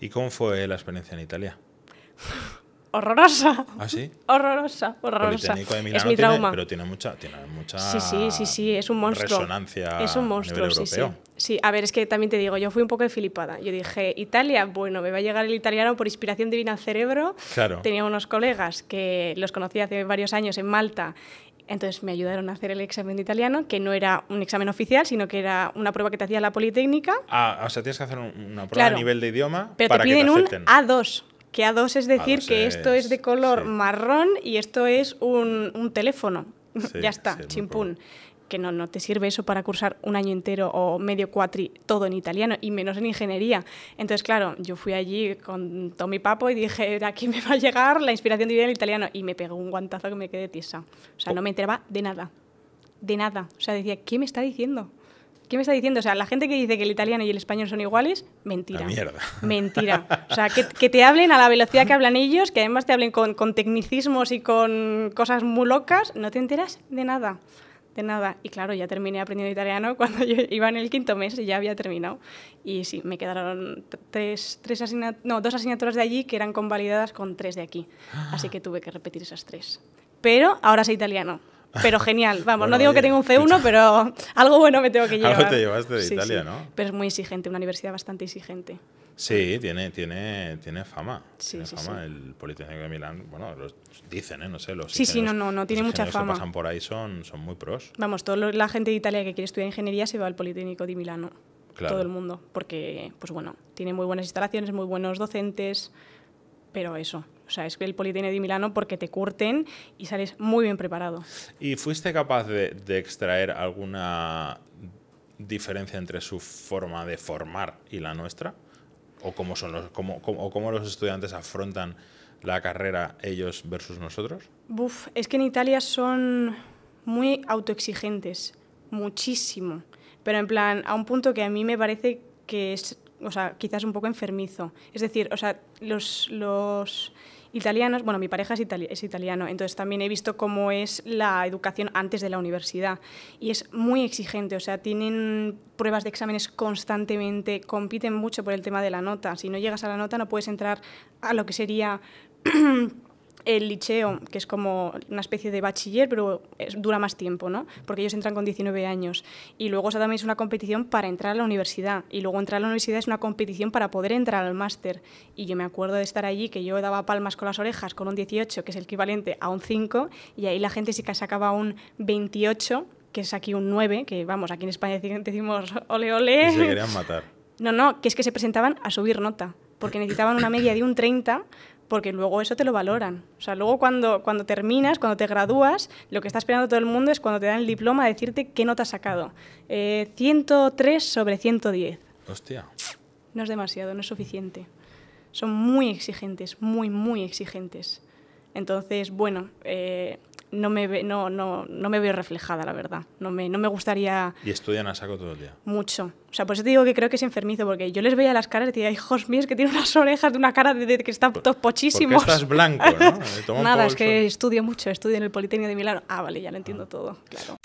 ¿Y cómo fue la experiencia en Italia? horrorosa. ¿Ah, sí? Horrorosa, horrorosa. es mi trauma. pero tiene mucha, tiene mucha. Sí, sí, sí, sí, es un monstruo. Resonancia. Es un monstruo, sí, sí. Sí, a ver, es que también te digo, yo fui un poco filipada. Yo dije, Italia, bueno, me va a llegar el italiano por inspiración divina al cerebro. Claro. Tenía unos colegas que los conocí hace varios años en Malta entonces me ayudaron a hacer el examen de italiano, que no era un examen oficial, sino que era una prueba que te hacía la Politécnica. Ah, o sea, tienes que hacer una prueba a nivel de idioma pero te piden te un A2 que A2 es decir que esto es de color marrón y esto es un, teléfono. ya está, chimpún que no, no te sirve eso para cursar un año entero o medio cuatri todo en italiano y menos en ingeniería. Entonces, claro, yo fui allí con Tommy Papo y dije, aquí me va a llegar la inspiración divina del italiano y me pegó un guantazo que me quedé tiesa. O sea, no me enteraba de nada, de nada. O sea, decía, ¿qué me está diciendo? ¿Qué me está diciendo? O sea, la gente que dice que el italiano y el español son iguales, mentira. mierda. Mentira. O sea, que, te hablen a la velocidad que hablan ellos, que además te hablen con, con tecnicismos y con cosas muy locas, no te enteras de nada de nada. Y claro, ya terminé aprendiendo italiano cuando yo iba en el quinto mes y ya había terminado. Y sí, me quedaron tres, tres no, dos asignaturas de allí que eran convalidadas con tres de aquí. Así que tuve que repetir esas tres. Pero ahora sé italiano pero genial. Vamos, no digo que tenga un C1, pero algo bueno me tengo que llevar. Algo te llevaste de Italia, ¿no? Pero es muy exigente, una universidad bastante exigente. Sí, tiene, tiene, tiene fama. fama. El Politécnico de Milán, bueno, dicen, ¿eh? no sé, los. Sí, sí, no, no, no tiene mucha fama. que pasan por ahí son, muy pros. Vamos, toda la gente de Italia que quiere estudiar ingeniería se va al Politécnico de Milán, Todo el mundo, porque, pues bueno, tiene muy buenas instalaciones, muy buenos docentes, pero eso, o sea, es el Politecnico de Milano porque te curten y sales muy bien preparado. ¿Y fuiste capaz de, extraer alguna diferencia entre su forma de formar y la nuestra? ¿O cómo, son los, cómo, cómo los estudiantes afrontan la carrera ellos versus nosotros? Buf, es que en Italia son muy autoexigentes, muchísimo. Pero en plan, a un punto que a mí me parece que es, o sea, quizás un poco enfermizo. Es decir, o sea, los, los italianos. Bueno, mi pareja es, es italiano, entonces también he visto cómo es la educación antes de la universidad y es muy exigente, o sea, tienen pruebas de exámenes constantemente, compiten mucho por el tema de la nota. Si no llegas a la nota no puedes entrar a lo que sería... el liceo, que es como una especie de bachiller, pero dura más tiempo, ¿no? Porque ellos entran con 19 años. Y luego eso también es una competición para entrar a la universidad. Y luego entrar a la universidad es una competición para poder entrar al máster. Y yo me acuerdo de estar allí, que yo daba palmas con las orejas con un 18, que es el equivalente a un 5, y ahí la gente sí que sacaba un 28, que es aquí un 9, que vamos, aquí en España decimos ole, ole. se querían matar. No, no, que es que se presentaban a subir nota porque necesitaban una media de un 30 porque luego eso te lo valoran. O sea, luego cuando, cuando terminas, cuando te gradúas, lo que está esperando todo el mundo es cuando te dan el diploma decirte qué nota has sacado. 103 eh, sobre 110. Hostia. No es demasiado, no es suficiente. Son muy exigentes, muy, muy exigentes. Entonces, bueno, eh, no me, no, no, no, me veo reflejada, la verdad. No me, no me gustaría... Y estudian a saco todo el día. Mucho. O sea, por eso te digo que creo que es enfermizo, porque yo les veía las caras y decía, hijos míos, que tiene unas orejas de una cara de, que está todos pochísimos. estás blanco, ¿no? Nada, es que estudio mucho, estudio en el Politécnico de Milano. Ah, vale, ya lo entiendo ah. todo, claro.